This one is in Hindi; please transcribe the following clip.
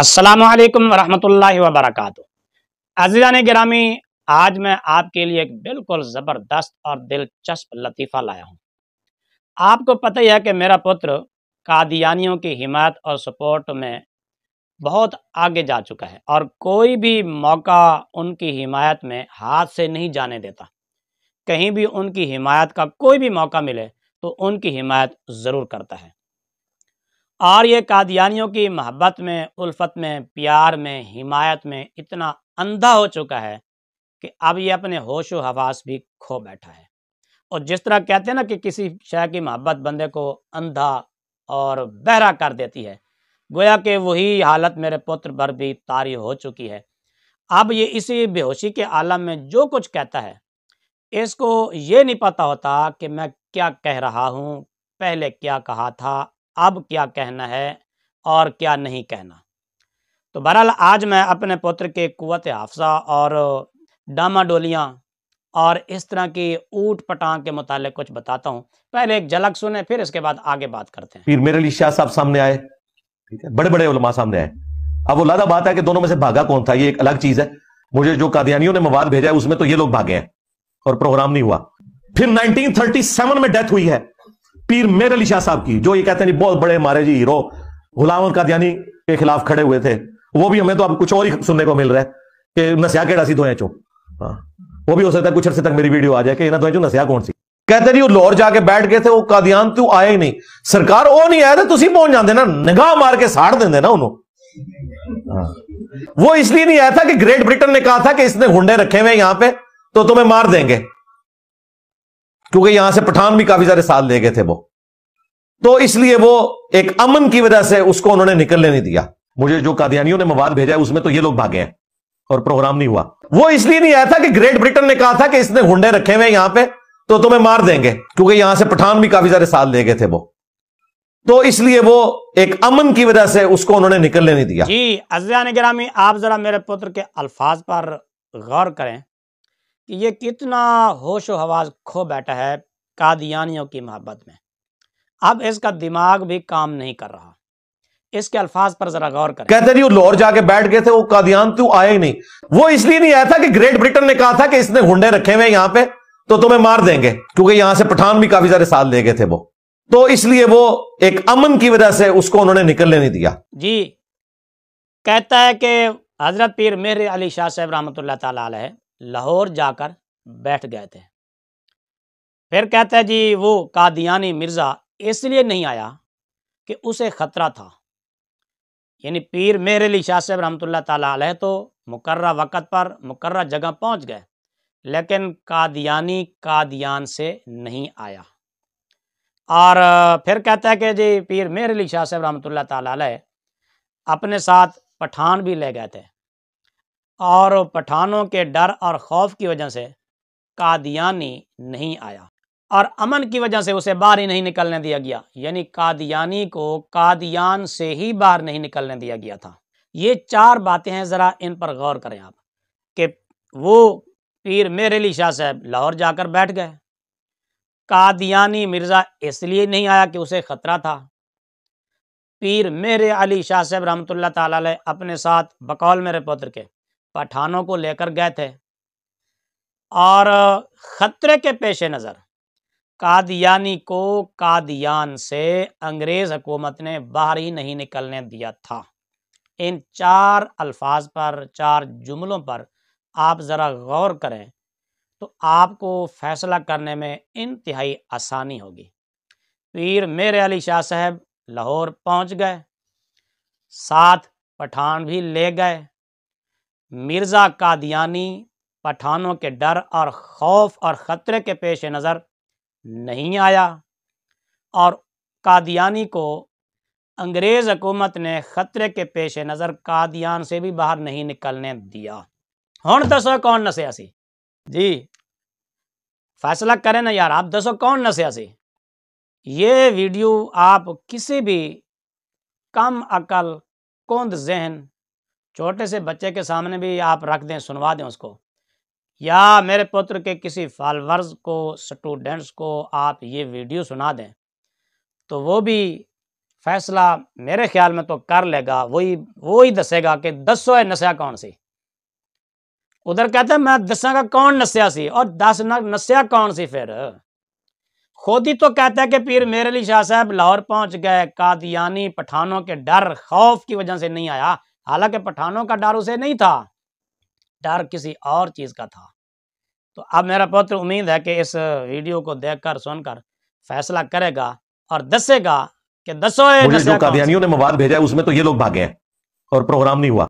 असलकम वरम् वबरक अजीज़ान गिरामी आज मैं आपके लिए एक बिल्कुल ज़बरदस्त और दिलचस्प लतीफ़ा लाया हूँ आपको पता ही है कि मेरा पुत्र कादियानियों की हिमायत और सपोर्ट में बहुत आगे जा चुका है और कोई भी मौका उनकी हिमायत में हाथ से नहीं जाने देता कहीं भी उनकी हिमायत का कोई भी मौका मिले तो उनकी हिमायत ज़रूर करता है और ये कादियानियों की मोहब्बत में उल्फत में प्यार में हिमायत में इतना अंधा हो चुका है कि अब ये अपने होश व हवास भी खो बैठा है और जिस तरह कहते हैं ना कि किसी शय की मोहब्बत बंदे को अंधा और बहरा कर देती है गोया कि वही हालत मेरे पुत्र पर भी तारी हो चुकी है अब ये इसी बेहोशी के आलम में जो कुछ कहता है इसको ये नहीं पता होता कि मैं क्या कह रहा हूँ पहले क्या कहा था अब क्या कहना है और क्या नहीं कहना तो बहरहाल आज मैं अपने पुत्र के कुत हाफसा और डामा डोलियाँ और इस तरह की ऊट पटांग के मुतालिक कुछ बताता हूँ पहले एक झलक सुने फिर इसके बाद आगे बात करते हैं फिर मेरे लिए शाह साहब सामने आए ठीक है बड़े बड़े उलमा सामने आए अब वो लादा बात है कि दोनों में से भागा कौन था ये एक अलग चीज है मुझे जो कादियानियों ने मवाद भेजा है उसमें तो ये लोग भागे हैं और प्रोग्राम नहीं हुआ फिर 1937 में डेथ हुई है पीर मेर अली शाह साहब की जो ये कहते हैं बहुत बड़े हमारे जी हीरो गुलाम कादियानी के खिलाफ खड़े हुए थे वो भी हमें तो अब कुछ और ही सुनने को मिल रहा है कि नसिया चो हाँ। वो भी हो सकता है कुछ अर्से तक मेरी वीडियो आ जाए कि ना धोए नसिया कौन सी कहते जी वो लाहौर जाके बैठ गए थे वो कादियान तू तो आया ही नहीं सरकार वो नहीं आया तो तुम पहुंच जाते ना निगाह मार के साड़ देंगे ना उन्होंने हाँ। वो इसलिए नहीं आया था कि ग्रेट ब्रिटेन ने कहा था कि इसने गुंडे रखे हुए यहां पर तो तुम्हें मार देंगे क्योंकि यहां से पठान भी काफी सारे साल ले गए थे वो तो इसलिए वो एक अमन की वजह से उसको उन्होंने निकलने नहीं दिया मुझे जो कादियानियों ने मवाद भेजा है उसमें तो ये लोग भागे हैं और प्रोग्राम नहीं हुआ वो इसलिए नहीं आया था कि ग्रेट ब्रिटेन ने कहा था कि इसने हुडे रखे हुए यहां पे तो तुम्हें मार देंगे क्योंकि यहां से पठान भी काफी सारे साल ले गए थे वो तो इसलिए वो एक अमन की वजह से उसको उन्होंने निकलने नहीं दिया जी अजिया ग्रामी आप जरा मेरे पुत्र के अल्फाज पर गौर करें कि ये कितना होश हवास खो बैठा है कादियानियों की मोहब्बत में अब इसका दिमाग भी काम नहीं कर रहा इसके अल्फाज पर जरा गौर करें कहते नहीं लाहौर जाके बैठ गए थे वो कादियान तू तो आए ही नहीं वो इसलिए नहीं आया था कि ग्रेट ब्रिटेन ने कहा था कि इसने हुडे रखे हुए यहां पर तो तुम्हें मार देंगे क्योंकि यहां से पठान भी काफी सारे साल ले गए थे वो तो इसलिए वो एक अमन की वजह से उसको उन्होंने निकलने नहीं दिया जी कहता है कि हजरत पीर मेहर अली शाह साहब रहमत है लाहौर जाकर बैठ गए थे फिर कहते हैं जी वो कादियानी मिर्ज़ा इसलिए नहीं आया कि उसे ख़तरा था यानी पीर मेरे लिए शाह साहब रहमत ताल तो मुकर्र वक़्त पर मुकर्र जगह पहुंच गए लेकिन कादियानी कादियान से नहीं आया और फिर कहता है कि जी पीर मेरे लिए शाह साहब रहमत ताल अपने साथ पठान भी ले गए थे और पठानों के डर और खौफ की वजह से कादियानी नहीं आया और अमन की वजह से उसे बाहर ही नहीं निकलने दिया गया यानी कादियानी को कादियान से ही बाहर नहीं निकलने दिया गया था ये चार बातें हैं ज़रा इन पर गौर करें आप कि वो पीर मेर अली शाह साहब लाहौर जाकर बैठ गए कादियानी मिर्ज़ा इसलिए नहीं आया कि उसे ख़तरा था पीर मेर अली शाह साहब रहमत ला अपने साथ बकौल मेरे पुत्र के पठानों को लेकर गए थे और ख़तरे के पेश नज़र कादियानी को कादियान से अंग्रेज़ हुकूमत ने बाहर ही नहीं निकलने दिया था इन चार अल्फाज पर चार जुमलों पर आप ज़रा गौर करें तो आपको फ़ैसला करने में इंतहाई आसानी होगी पीर मेरे अली शाह साहब लाहौर पहुंच गए साथ पठान भी ले गए मिर्ज़ा कादियानी पठानों के डर और खौफ और ख़तरे के पेश नज़र नहीं आया और कादियानी को अंग्रेज़ हुकूमत ने ख़तरे के पेश नज़र कादियान से भी बाहर नहीं निकलने दिया हूँ दसो कौन नसया सी जी फैसला करें ना यार आप दसो कौन नसया सी ये वीडियो आप किसी भी कम अकल कोंद जहन छोटे से बच्चे के सामने भी आप रख दें सुनवा दें उसको या मेरे पुत्र के किसी फॉलोअर्स को स्टूडेंट्स को आप ये वीडियो सुना दें तो वो भी फैसला मेरे ख्याल में तो कर लेगा वही वो दसेगा कि दसो है नशा कौन सी उधर कहते हैं मैं दसा का कौन नशा सी और दस ना कौन सी फिर खुद ही तो कहता है कि पीर मेरे लिए शाह साहब लाहौर पहुंच गए कादियानी पठानों के डर खौफ की वजह से नहीं आया हालांकि पठानों का डर उसे नहीं था डर किसी और चीज़ का था तो अब मेरा पुत्र उम्मीद है कि इस वीडियो को देखकर सुनकर फैसला करेगा और दसेगा कि दसों कादियानियों ने मवाद भेजा उसमें तो ये लोग भागे हैं और प्रोग्राम नहीं हुआ